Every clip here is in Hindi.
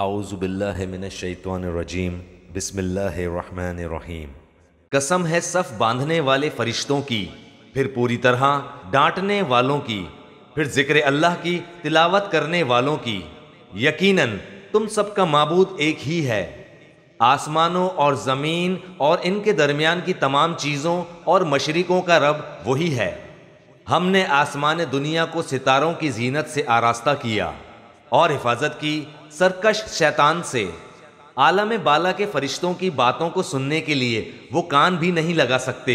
आउज़बिल्लिमिनशैतवानरजीम बिसमिल्लाम कसम है सफ़ बांधने वाले फ़रिश्तों की फिर पूरी तरह डांटने वालों की फिर ज़िक्र अल्लाह की तिलावत करने वालों की यकीनन तुम सबका मबूद एक ही है आसमानों और ज़मीन और इनके दरमियान की तमाम चीज़ों और मशरक़ों का रब वही है हमने आसमान दुनिया को सितारों की जीनत से आरास्ता किया और हिफाजत की सरकश शैतान से आलम बाला के फरिश्तों की बातों को सुनने के लिए वो कान भी नहीं लगा सकते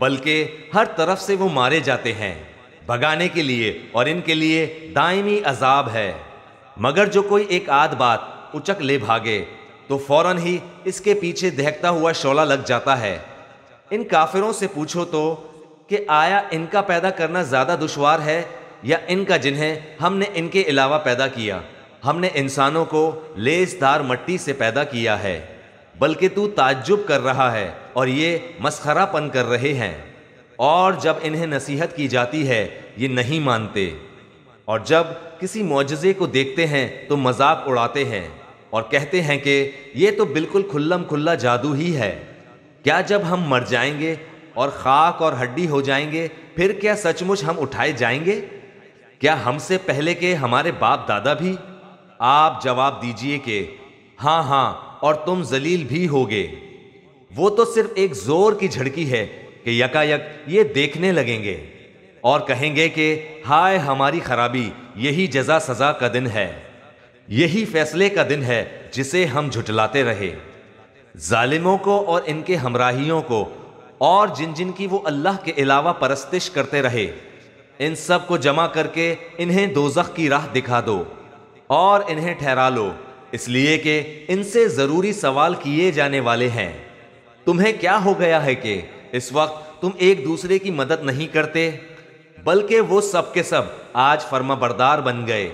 बल्कि हर तरफ से वो मारे जाते हैं भगाने के लिए और इनके लिए दायमी अजाब है मगर जो कोई एक आध बात उचक ले भागे तो फौरन ही इसके पीछे दहकता हुआ शोला लग जाता है इन काफिरों से पूछो तो कि आया इनका पैदा करना ज़्यादा दुशवार है या इनका जिन्हें हमने इनके अलावा पैदा किया हमने इंसानों को लेसदार मट्टी से पैदा किया है बल्कि तू ताज्जुब कर रहा है और ये मस्खरापन कर रहे हैं और जब इन्हें नसीहत की जाती है ये नहीं मानते और जब किसी मुआजे को देखते हैं तो मजाक उड़ाते हैं और कहते हैं कि ये तो बिल्कुल खुल्लम खुल्ला जादू ही है क्या जब हम मर जाएंगे और खाक और हड्डी हो जाएंगे फिर क्या सचमुच हम उठाए जाएंगे क्या हमसे पहले के हमारे बाप दादा भी आप जवाब दीजिए कि हाँ हाँ और तुम जलील भी होगे वो तो सिर्फ एक जोर की झड़की है कि यकायक ये देखने लगेंगे और कहेंगे कि हाय हमारी खराबी यही जजा सजा का दिन है यही फैसले का दिन है जिसे हम झुटलाते रहे जालिमों को और इनके हमराहियों को और जिन जिन की वो अल्लाह के अलावा परस्तिश करते रहे इन सब को जमा करके इन्हें दोजख की राह दिखा दो और इन्हें ठहरा लो इसलिए कि इनसे ज़रूरी सवाल किए जाने वाले हैं तुम्हें क्या हो गया है कि इस वक्त तुम एक दूसरे की मदद नहीं करते बल्कि वो सब के सब आज फर्मा बरदार बन गए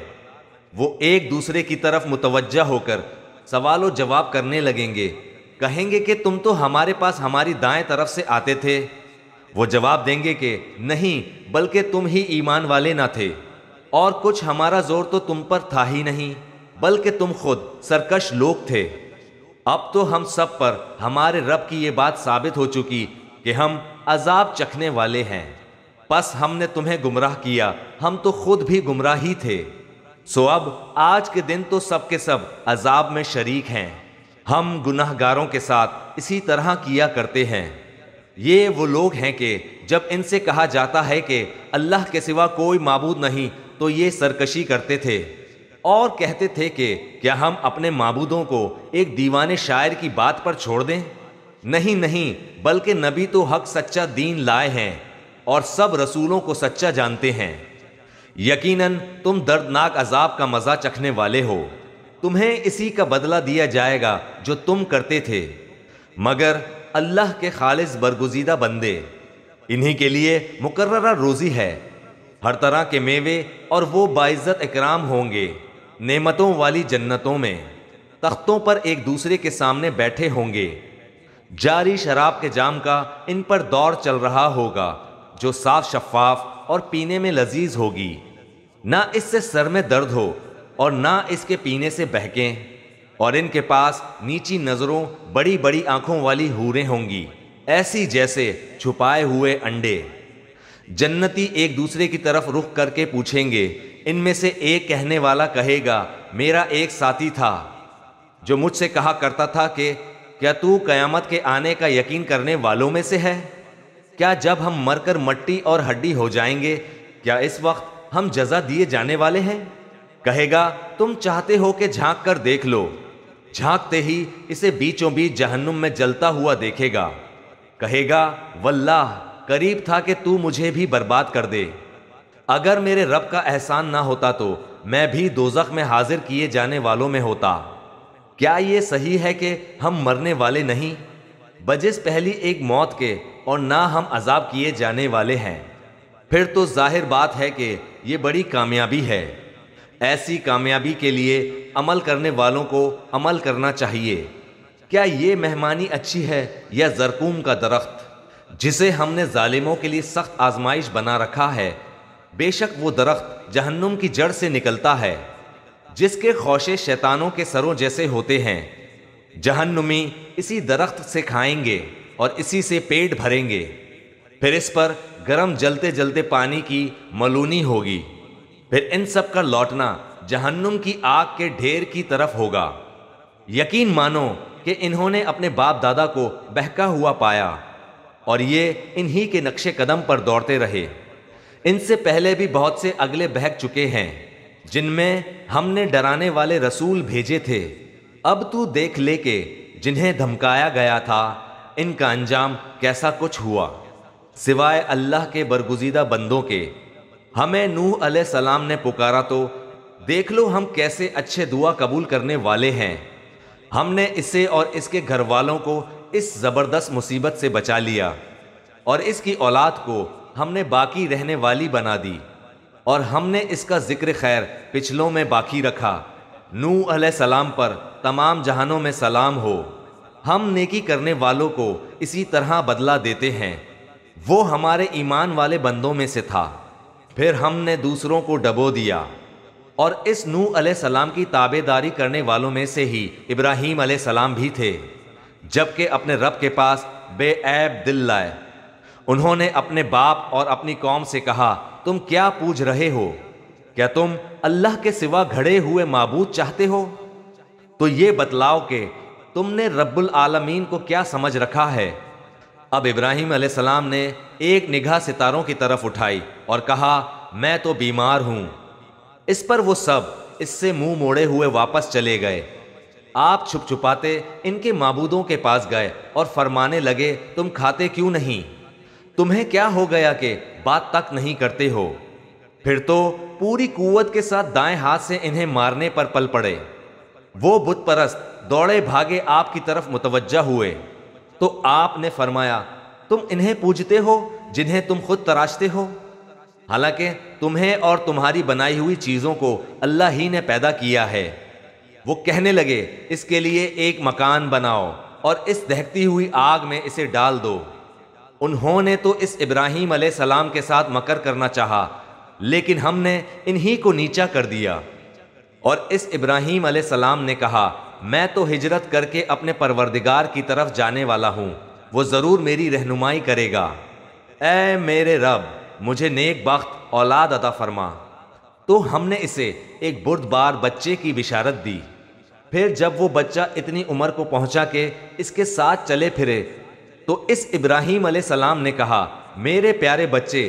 वो एक दूसरे की तरफ मुतवजा होकर सवाल जवाब करने लगेंगे कहेंगे कि तुम तो हमारे पास हमारी दाएं तरफ से आते थे वो जवाब देंगे कि नहीं बल्कि तुम ही ईमान वाले ना थे और कुछ हमारा जोर तो तुम पर था ही नहीं बल्कि तुम खुद सरकश लोग थे अब तो हम सब पर हमारे रब की ये बात साबित हो चुकी कि हम अजाब चखने वाले हैं बस हमने तुम्हें गुमराह किया हम तो खुद भी गुमराह ही थे सो अब आज के दिन तो सब के सब अजाब में शरीक हैं हम गुनाहगारों के साथ इसी तरह किया करते हैं ये वो लोग हैं कि जब इनसे कहा जाता है कि अल्लाह के सिवा कोई मबूद नहीं तो ये सरकशी करते थे और कहते थे कि क्या हम अपने मबूदों को एक दीवाने शायर की बात पर छोड़ दें नहीं नहीं बल्कि नबी तो हक सच्चा दीन लाए हैं और सब रसूलों को सच्चा जानते हैं यकीनन तुम दर्दनाक अजाब का मज़ा चखने वाले हो तुम्हें इसी का बदला दिया जाएगा जो तुम करते थे मगर अल्लाह के खालिज बरगुजीदा बंदे इन्हीं के लिए मुकर्र रोज़ी है हर तरह के मेवे और वो बाइज़त इकराम होंगे नेमतों वाली जन्नतों में तख्तों पर एक दूसरे के सामने बैठे होंगे जारी शराब के जाम का इन पर दौर चल रहा होगा जो साफ शफाफ और पीने में लजीज होगी ना इससे सर में दर्द हो और ना इसके पीने से बहकें और इनके पास नीची नज़रों बड़ी बड़ी आंखों वाली हूरें होंगी ऐसी जैसे छुपाए हुए अंडे जन्नती एक दूसरे की तरफ रुख करके पूछेंगे इनमें से एक कहने वाला कहेगा मेरा एक साथी था जो मुझसे कहा करता था कि क्या तू कयामत के आने का यकीन करने वालों में से है क्या जब हम मरकर मट्टी और हड्डी हो जाएंगे क्या इस वक्त हम जजा दिए जाने वाले हैं कहेगा तुम चाहते हो कि झांक कर देख लो झांकते ही इसे बीचों बीच जहन्नुम में जलता हुआ देखेगा कहेगा वल्लाह करीब था कि तू मुझे भी बर्बाद कर दे अगर मेरे रब का एहसान ना होता तो मैं भी दोजख में हाजिर किए जाने वालों में होता क्या ये सही है कि हम मरने वाले नहीं बजिस पहली एक मौत के और ना हम अजाब किए जाने वाले हैं फिर तो जाहिर बात है कि ये बड़ी कामयाबी है ऐसी कामयाबी के लिए अमल करने वालों को अमल करना चाहिए क्या ये मेहमानी अच्छी है या जरकूम का दरख्त जिसे हमने ालिमों के लिए सख्त आजमाइश बना रखा है बेशक वो दरख्त जहन्नुम की जड़ से निकलता है जिसके खौशे शैतानों के सरों जैसे होते हैं जहन्नुमी इसी दरख्त से खाएंगे और इसी से पेट भरेंगे फिर इस पर गर्म जलते जलते पानी की मलूनी होगी फिर इन सब का लौटना जहन्नुम की आग के ढेर की तरफ होगा यकीन मानो कि इन्होंने अपने बाप दादा को बहका हुआ पाया और ये इन्हीं के नक्शे कदम पर दौड़ते रहे इनसे पहले भी बहुत से अगले बहक चुके हैं जिनमें हमने डराने वाले रसूल भेजे थे अब तू देख ले के जिन्हें धमकाया गया था इनका अंजाम कैसा कुछ हुआ सिवाय अल्लाह के बरगुजीदा बंदों के हमें नूह सलाम ने पुकारा तो देख लो हम कैसे अच्छे दुआ कबूल करने वाले हैं हमने इसे और इसके घर वालों को इस ज़बरदस्त मुसीबत से बचा लिया और इसकी औलाद को हमने बाकी रहने वाली बना दी और हमने इसका ज़िक्र खैर पिछलों में बाकी रखा नू सलाम पर तमाम जहानों में सलाम हो हम नेकी करने वालों को इसी तरह बदला देते हैं वो हमारे ईमान वाले बंदों में से था फिर हमने दूसरों को डबो दिया और इस नू सलाम की ताबेदारी करने वालों में से ही इब्राहिम सलाम भी थे जबकि अपने रब के पास बेऐब दिल लाए उन्होंने अपने बाप और अपनी कौम से कहा तुम क्या पूछ रहे हो क्या तुम अल्लाह के सिवा घड़े हुए मबूद चाहते हो तो ये बतलाओ कि तुमने रब्बुल आलमीन को क्या समझ रखा है अब इब्राहिम सलाम ने एक निगाह सितारों की तरफ उठाई और कहा मैं तो बीमार हूँ इस पर वो सब इससे मुंह मोड़े हुए वापस चले गए आप छुप छुपाते इनके माबूदों के पास गए और फरमाने लगे तुम खाते क्यों नहीं तुम्हें क्या हो गया कि बात तक नहीं करते हो फिर तो पूरी कुत के साथ दाएं हाथ से इन्हें मारने पर पल पड़े वो बुतपरस्त दौड़े भागे आपकी तरफ मुतवजह हुए तो आपने फरमाया तुम इन्हें पूजते हो जिन्हें तुम खुद तराशते हो हालांकि तुम्हें और तुम्हारी बनाई हुई चीज़ों को अल्लाह ही ने पैदा किया है वो कहने लगे इसके लिए एक मकान बनाओ और इस दहकती हुई आग में इसे डाल दो उन्होंने तो इस इब्राहिम सलाम के साथ मकर करना चाहा लेकिन हमने इन्हीं को नीचा कर दिया और इस इब्राहिम सलाम ने कहा मैं तो हिजरत करके अपने परवरदिगार की तरफ जाने वाला हूँ वो ज़रूर मेरी रहनुमाई करेगा ए मेरे रब मुझे नेक बख्त औलाद अदा फरमा तो हमने इसे एक बार बच्चे की बिशारत दी फिर जब वो बच्चा इतनी उम्र को पहुंचा के इसके साथ चले फिरे तो इस इब्राहिम सलाम ने कहा मेरे प्यारे बच्चे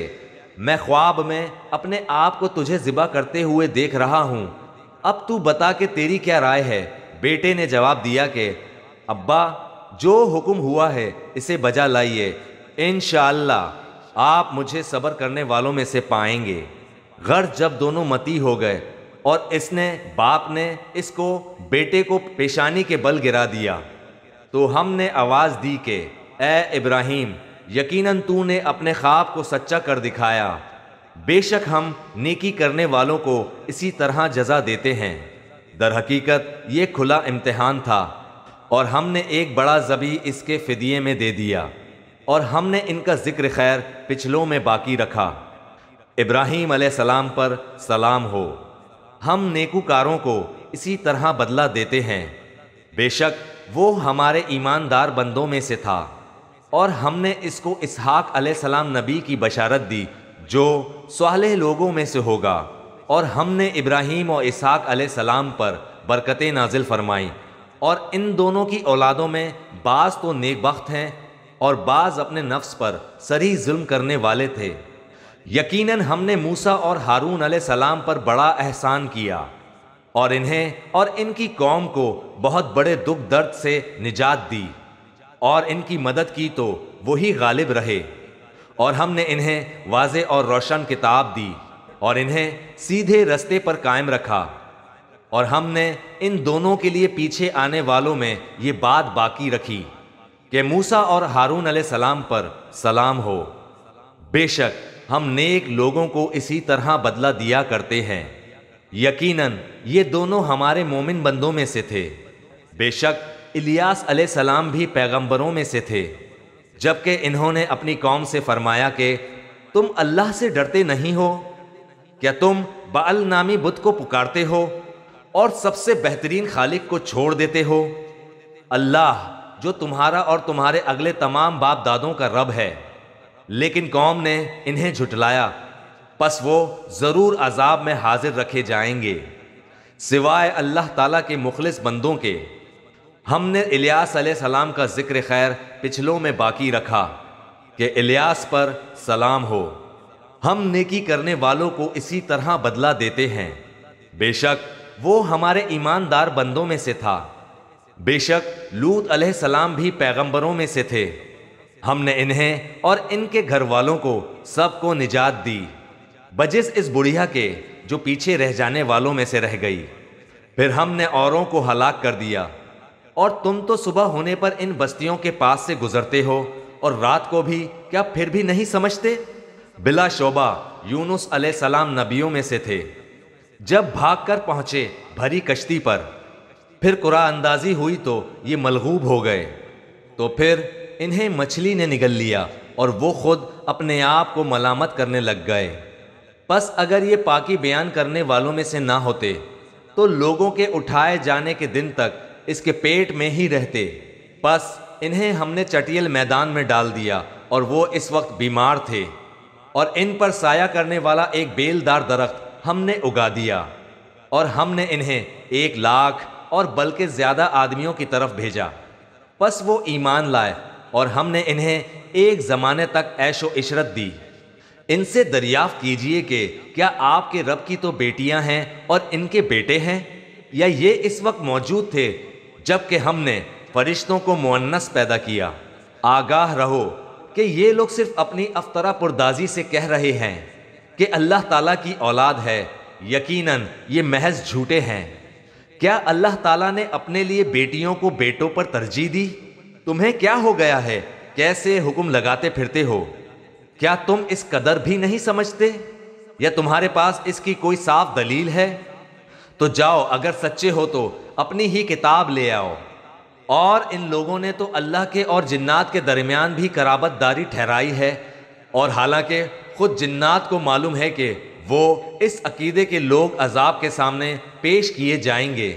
मैं ख्वाब में अपने आप को तुझे ज़िबा करते हुए देख रहा हूँ अब तू बता के तेरी क्या राय है बेटे ने जवाब दिया कि अब्बा जो हुक्म हुआ है इसे बजा लाइए इन आप मुझे सब्र करने वालों में से पाएंगे घर जब दोनों मती हो गए और इसने बाप ने इसको बेटे को पेशानी के बल गिरा दिया तो हमने आवाज़ दी कि ए इब्राहिम यकीनन तू ने अपने ख्वाब को सच्चा कर दिखाया बेशक हम नेकी करने वालों को इसी तरह जजा देते हैं दर हकीकत ये खुला इम्तहान था और हमने एक बड़ा जबी इसके फिदिये में दे दिया और हमने इनका ज़िक्र खैर पिछलों में बाकी रखा इब्राहीम सलाम पर सलाम हो हम नेकूकारों को इसी तरह बदला देते हैं बेशक वो हमारे ईमानदार बंदों में से था और हमने इसको इसहाक सलाम नबी की बशारत दी जो स्वाले लोगों में से होगा और हमने इब्राहीम और इसहाक सलाम पर बरकतें नाजिल फरमाई और इन दोनों की औलादों में बाज़ तो नेकबख्त हैं और बाज़ अपने नफ्स पर सरी जुल्म करने वाले थे यकीनन हमने मूसा और हारून सलाम पर बड़ा एहसान किया और इन्हें और इनकी कौम को बहुत बड़े दुख दर्द से निजात दी और इनकी मदद की तो वही गालिब रहे और हमने इन्हें वाज और रोशन किताब दी और इन्हें सीधे रस्ते पर कायम रखा और हमने इन दोनों के लिए पीछे आने वालों में ये बात बाकी रखी कि मूसा और हारून सलाम पर सलाम हो बेशक हम नेक लोगों को इसी तरह बदला दिया करते हैं यकीनन ये दोनों हमारे मोमिन बंदों में से थे बेशक इलियास सलाम भी पैगंबरों में से थे जबकि इन्होंने अपनी कौम से फरमाया कि तुम अल्लाह से डरते नहीं हो क्या तुम बाल नामी बुद्ध को पुकारते हो और सबसे बेहतरीन खालिक को छोड़ देते हो अल्लाह जो तुम्हारा और तुम्हारे अगले तमाम बाप दादों का रब है लेकिन कौम ने इन्हें झुटलाया बस वो ज़रूर अजाब में हाजिर रखे जाएंगे सिवाय अल्लाह ताला के मुखलिस बंदों के हमने इलियास सलाम का ज़िक्र खैर पिछलों में बाकी रखा कि इलियास पर सलाम हो हम नेकी करने वालों को इसी तरह बदला देते हैं बेशक वो हमारे ईमानदार बंदों में से था बेशक लूत सलाम भी पैगंबरों में से थे हमने इन्हें और इनके घर वालों को सबको निजात दी बजिस इस बुढ़िया के जो पीछे रह जाने वालों में से रह गई फिर हमने औरों को हलाक कर दिया और तुम तो सुबह होने पर इन बस्तियों के पास से गुजरते हो और रात को भी क्या फिर भी नहीं समझते बिला शोबा यूनुस सलाम नबियों में से थे जब भागकर पहुंचे भरी कश्ती पर फिर कुरा अंदाजी हुई तो ये मलगूब हो गए तो फिर इन्हें मछली ने निगल लिया और वो खुद अपने आप को मलामत करने लग गए बस अगर ये पाकि बयान करने वालों में से ना होते तो लोगों के उठाए जाने के दिन तक इसके पेट में ही रहते बस इन्हें हमने चटियल मैदान में डाल दिया और वो इस वक्त बीमार थे और इन पर साया करने वाला एक बेलदार दरख्त हमने उगा दिया और हमने इन्हें एक लाख और बल्कि ज़्यादा आदमियों की तरफ भेजा बस वो ईमान लाए और हमने इन्हें एक ज़माने तक ऐशो इशरत दी इनसे दरियाफ़ कीजिए कि क्या आपके रब की तो बेटियां हैं और इनके बेटे हैं या ये इस वक्त मौजूद थे जबकि हमने फरिश्तों को मुन्नस पैदा किया आगाह रहो कि ये लोग सिर्फ अपनी अफतरा पुरदाजी से कह रहे हैं कि अल्लाह ताला की औलाद है यकीनन ये महज झूठे हैं क्या अल्लाह ताला ने अपने लिए बेटियों को बेटों पर तरजीह दी तुम्हें क्या हो गया है कैसे हुक्म लगाते फिरते हो क्या तुम इस कदर भी नहीं समझते या तुम्हारे पास इसकी कोई साफ दलील है तो जाओ अगर सच्चे हो तो अपनी ही किताब ले आओ और इन लोगों ने तो अल्लाह के और जिन्नात के दरमियान भी कराबत दारी ठहराई है और हालांकि खुद जिन्नात को मालूम है कि वो इस अकीदे के लोग अजाब के सामने पेश किए जाएंगे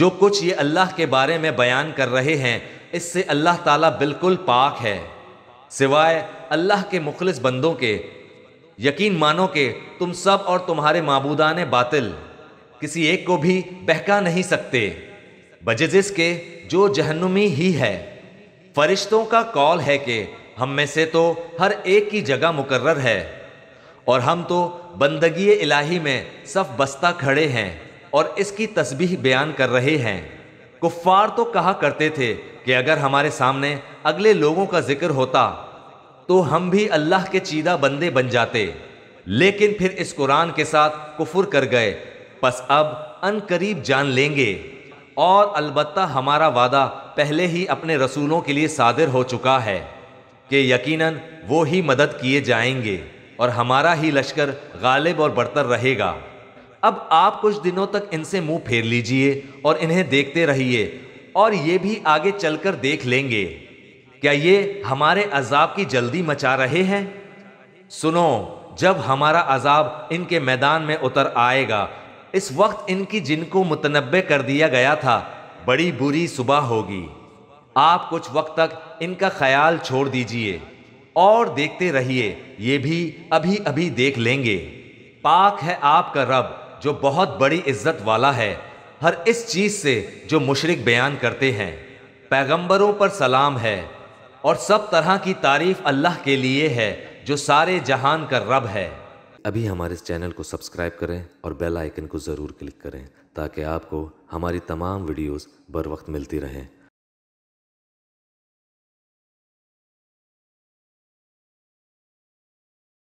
जो कुछ ये अल्लाह के बारे में बयान कर रहे हैं इससे अल्लाह ताला बिल्कुल पाक है सिवाय अल्लाह के मुखलिस बंदों के यकीन मानो कि तुम सब और तुम्हारे माबूदा ने बातिल किसी एक को भी बहका नहीं सकते बजे के जो जहनुमी ही है फरिश्तों का कौल है कि हम में से तो हर एक की जगह मुकर्र है और हम तो बंदगी इलाही में सफ बस्ता खड़े हैं और इसकी तस्बीह बयान कर रहे हैं कुफ्फार तो कहा करते थे कि अगर हमारे सामने अगले लोगों का जिक्र होता तो हम भी अल्लाह के चीदा बंदे बन जाते लेकिन फिर इस कुरान के साथ कुफुर कर गए बस अब अन करीब जान लेंगे और अलबत् हमारा वादा पहले ही अपने रसूलों के लिए सादिर हो चुका है कि यकीनन वो ही मदद किए जाएंगे और हमारा ही लश्कर गालिब और बरतर रहेगा अब आप कुछ दिनों तक इनसे मुंह फेर लीजिए और इन्हें देखते रहिए और ये भी आगे चलकर देख लेंगे क्या ये हमारे अजाब की जल्दी मचा रहे हैं सुनो जब हमारा अजाब इनके मैदान में उतर आएगा इस वक्त इनकी जिनको मुतनबे कर दिया गया था बड़ी बुरी सुबह होगी आप कुछ वक्त तक इनका ख्याल छोड़ दीजिए और देखते रहिए ये भी अभी अभी देख लेंगे पाक है आपका रब जो बहुत बड़ी इज्जत वाला है हर इस चीज़ से जो मुशरक बयान करते हैं पैगंबरों पर सलाम है और सब तरह की तारीफ़ अल्लाह के लिए है जो सारे जहान का रब है अभी हमारे इस चैनल को सब्सक्राइब करें और बेल आइकन को ज़रूर क्लिक करें ताकि आपको हमारी तमाम वीडियोस बर वक्त मिलती रहें